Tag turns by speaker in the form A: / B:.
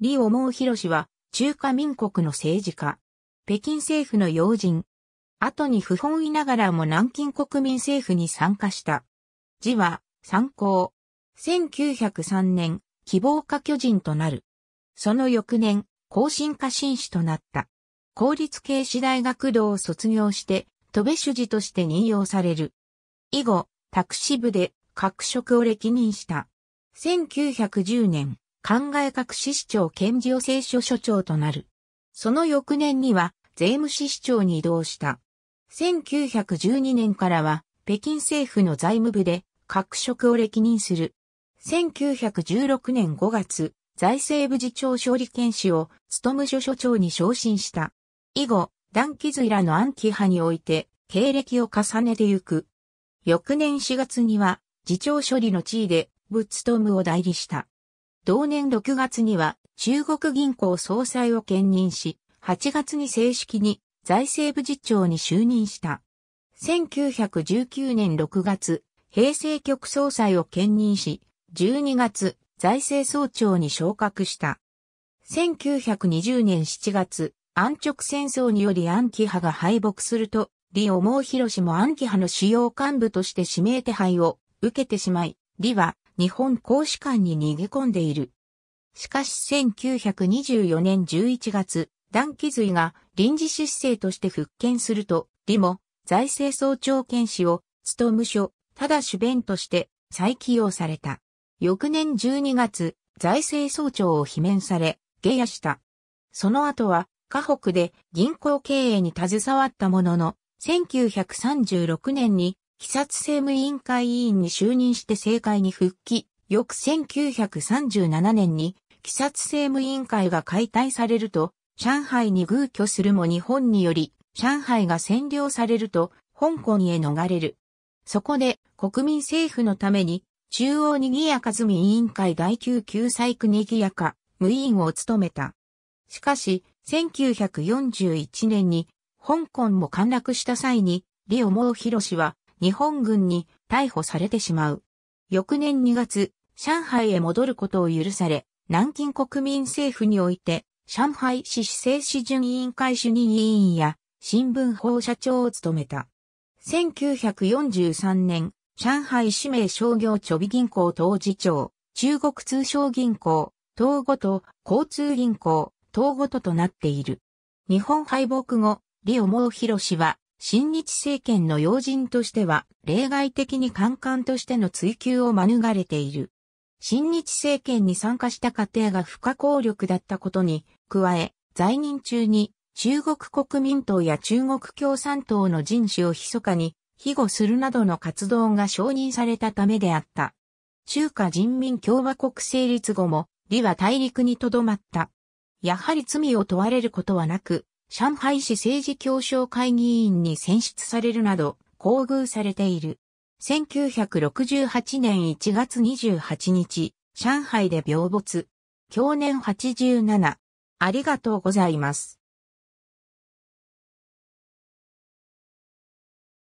A: 李思う博は、中華民国の政治家。北京政府の要人。後に不本意ながらも南京国民政府に参加した。字は、参考。1903年、希望家巨人となる。その翌年、後進家紳士となった。公立系私大学堂を卒業して、戸部主事として任用される。以後、タクシ部で各職を歴任した。1910年、考え各市市長検事を聖書所長となる。その翌年には税務士市長に移動した。1912年からは北京政府の財務部で各職を歴任する。1916年5月、財政部次長勝利検視を務務所所長に昇進した。以後、断気図らの暗記派において、経歴を重ねてゆく。翌年4月には、次長処理の地位で、部務を代理した。同年6月には中国銀行総裁を兼任し、8月に正式に財政部次長に就任した。1919年6月、平成局総裁を兼任し、12月、財政総長に昇格した。1920年7月、安直戦争により安徽派が敗北すると、李思う広も安徽派の主要幹部として指名手配を受けてしまい、李は日本公使館に逃げ込んでいる。しかし1924年11月、段気髄が臨時出生として復権すると、李も財政総長兼士を、務務所、ただ主弁として再起用された。翌年12月、財政総長を罷免され、下野した。その後は、河北で銀行経営に携わったものの、1936年に被殺政務委員会委員に就任して政界に復帰、翌1937年に、被殺政務委員会が解体されると、上海に偶居するも日本により、上海が占領されると、香港へ逃れる。そこで、国民政府のために、中央にぎやかずみ委員会第9救済区にぎやか、無委員を務めた。しかし、1941年に、香港も陥落した際に、リオモ李ヒロシは、日本軍に逮捕されてしまう。翌年2月、上海へ戻ることを許され、南京国民政府において、上海市市政市準委員会主任委員や新聞報社長を務めた。1943年、上海市名商業貯備銀行当事長、中国通商銀行、東ごと、交通銀行、東ごととなっている。日本敗北後、リオ・モーヒロ氏は新日政権の要人としては、例外的に官官としての追及を免れている。新日政権に参加した過程が不可抗力だったことに、加え、在任中に中国国民党や中国共産党の人種を密かに庇護するなどの活動が承認されたためであった。中華人民共和国成立後も、李は大陸に留まった。やはり罪を問われることはなく、上海市政治協商会議員に選出されるなど、厚遇されている。1968年1月28日、上海で病没。去年87。ありがとうございます。